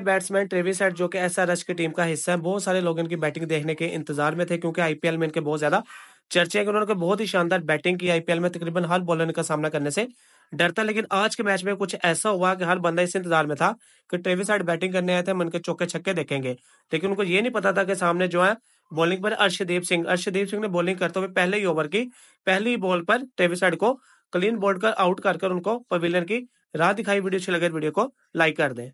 batsman Travis Head जो कि S R S की टीम का हिस्सा है बहुत सारे लोग इनकी बैटिंग देखने के इंतजार में थे क्योंकि आईपीएल में इनके बहुत ज्यादा चर्चे हैं कि उन्होंने बहुत ही शानदार बैटिंग की आईपीएल में तकरीबन हर बॉलर का सामना करने से डरता लेकिन आज के मैच में कुछ ऐसा हुआ कि हर बंदा इस इंतजार में था कि ट्रेविस हेड बैटिंग करने आए थे मन के चौके छक्के देखेंगे लेकिन उनको ये नहीं पता था कि सामने जो है बॉलिंग पर अर्षदीप सिंह अर्षदीप सिंह ने बॉलिंग करते हुए पहले ही ओवर की पहली बॉल पर ट्रेविस हेड को क्लीन बोल्ड कर आउट कर उनको पवेलियन की राह दिखाई वीडियो अच्छी लगे तो वीडियो को लाइक कर दें